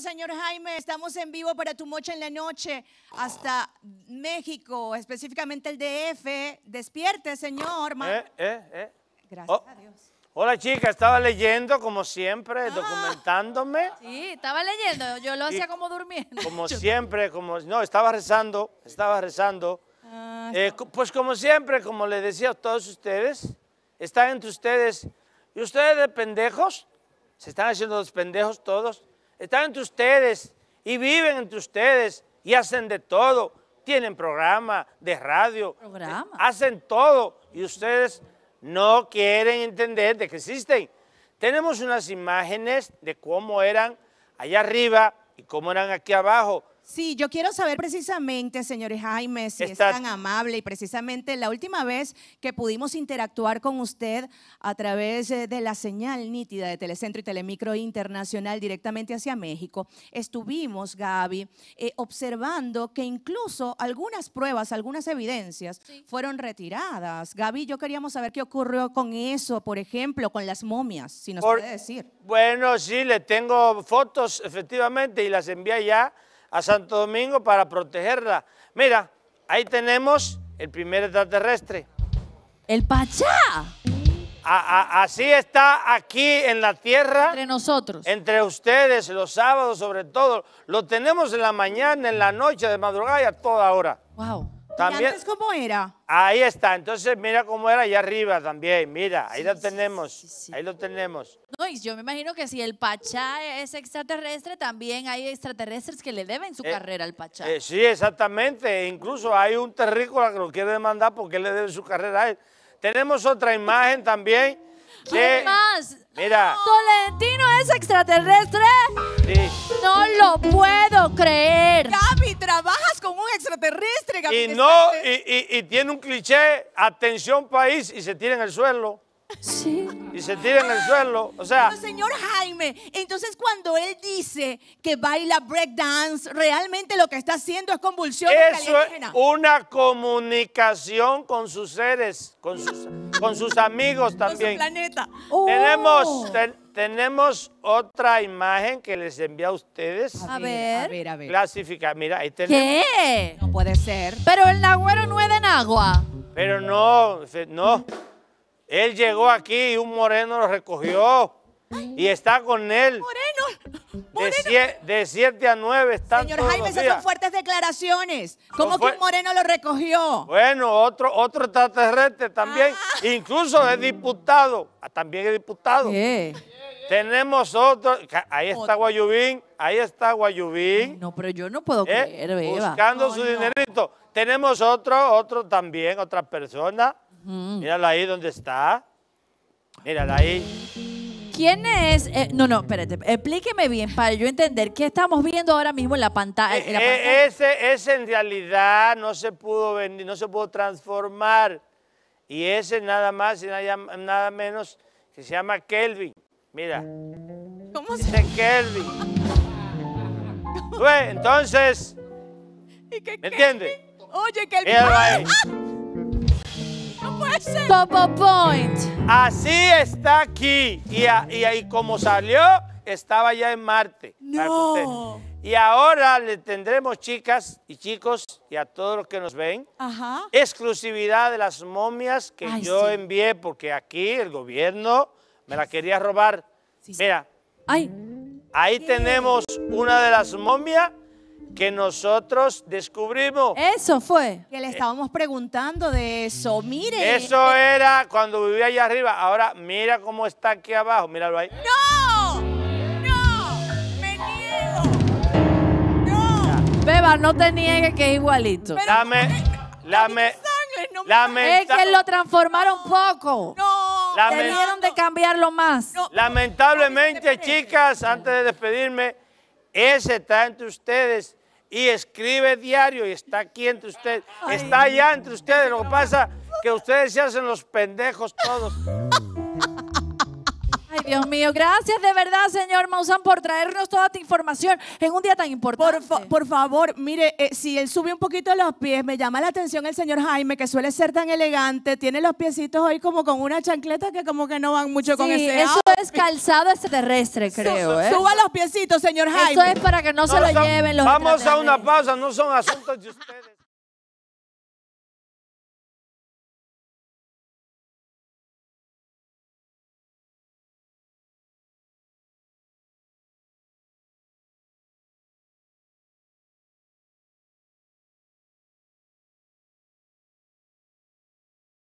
señor Jaime. Estamos en vivo para Tu Mocha en la Noche hasta México, específicamente el DF. Despierte, señor. Eh, eh, eh. Gracias oh. Hola chica, estaba leyendo como siempre, ah. documentándome. Sí, estaba leyendo, yo lo hacía como durmiendo. Como siempre, como no, estaba rezando, estaba rezando. Ah, pues como siempre, como le decía a todos ustedes, están entre ustedes y ustedes de pendejos, se están haciendo los pendejos todos, están entre ustedes y viven entre ustedes y hacen de todo. Tienen programa de radio, eh, hacen todo y ustedes no quieren entender de que existen. Tenemos unas imágenes de cómo eran allá arriba y cómo eran aquí abajo. Sí, yo quiero saber precisamente, señores Jaime, si es tan amable y precisamente la última vez que pudimos interactuar con usted a través eh, de la señal nítida de Telecentro y Telemicro Internacional directamente hacia México, estuvimos, Gaby, eh, observando que incluso algunas pruebas, algunas evidencias fueron retiradas. Gaby, yo queríamos saber qué ocurrió con eso, por ejemplo, con las momias, si nos puede decir. Bueno, sí, le tengo fotos efectivamente y las envié ya a Santo Domingo para protegerla. Mira, ahí tenemos el primer extraterrestre. ¡El Pachá! así está aquí en la tierra. Entre nosotros. Entre ustedes, los sábados sobre todo. Lo tenemos en la mañana, en la noche, de madrugada y a toda hora. ¡Wow! cómo era? Ahí está, entonces mira cómo era allá arriba también, mira, ahí lo tenemos, ahí lo tenemos. No, y yo me imagino que si el Pachá es extraterrestre, también hay extraterrestres que le deben su eh, carrera al Pachá. Eh, sí, exactamente, e incluso hay un terrícola que lo quiere demandar porque le debe su carrera a él. Tenemos otra imagen también. De, Mira. ¡Ah! ¿Tolentino es extraterrestre? No lo puedo creer. mi trabaja extraterrestre, y no y, y tiene un cliché, atención país, y se tira en el suelo. Sí. Y se tira en el suelo. O sea. Pero señor Jaime, entonces cuando él dice que baila breakdance, realmente lo que está haciendo es convulsión. Eso es una comunicación con sus seres, con sus, con sus amigos también. Con su planeta. Tenemos, oh. tenemos otra imagen que les envía a ustedes. A ver, a ver, a ver. Clasifica, mira, ahí tenemos. ¿Qué? No puede ser. Pero el nagüero no es de Nagua. Pero no, no. Él llegó aquí y un moreno lo recogió. Y está con él. Moreno. De 7 a 9 están Señor Jaime, esas son fuertes declaraciones. ¿Cómo que un moreno lo recogió? Bueno, otro, otro extraterrestre también. Ah. Incluso es diputado. Ah, también es diputado. Tenemos otro. Ahí está Guayubín. Ahí está Guayubín. no, pero yo no puedo eh, creer, Beba. Buscando su dinerito. Tenemos otro, otro también, otra persona. Mírala ahí donde está. Mírala ahí. ¿Quién es? Eh, no, no, espérate. Explíqueme bien para yo entender qué estamos viendo ahora mismo en la eh, eh, pantalla. Ese, ese, en realidad no se pudo venir, no se pudo transformar. Y ese nada más y nada, menos que se llama Kelvin. Mira. ¿Cómo se llama? Kelvin. Entonces, ¿me entiendes? Oye, Kelvin point. Así está aquí. Y, ahí como salió, estaba ya en Marte. No. Y ahora le tendremos, chicas y chicos, y a todos los que nos ven, exclusividad de las momias que yo envié, porque aquí el gobierno me la quería robar. Sí, Mira. Ay. Ahí tenemos una de las momias que nosotros descubrimos. Eso fue. Que le estábamos preguntando de eso. Mire. Eso era cuando vivía allá arriba. Ahora mira cómo está aquí abajo. Míralo ahí. ¡No! ¡No! ¡Me niego! ¡No! Beba, no te niegues que es igualito. Pero, Dame, la Es que lo transformaron poco. No. Debieron de cambiarlo más. Lamentablemente, chicas, antes de despedirme ese está entre ustedes y escribe diario y está aquí entre ustedes. Está allá entre ustedes. Lo que pasa es que ustedes se hacen los pendejos todos. Mm. Ay, Dios mío, gracias de verdad, señor Mausan, por traernos toda esta información en un día tan importante. Por, favor, mire, eh, si él sube un poquito los pies, me llama la atención el señor Jaime, que suele ser tan elegante, tiene los piecitos hoy como con una chancleta que como que no van mucho con ese eso es calzado extraterrestre, creo. ¿eh? Suba los piecitos, señor Jaime. Eso es para que no, se lo lleven los Vamos a una pausa, no son asuntos de ustedes.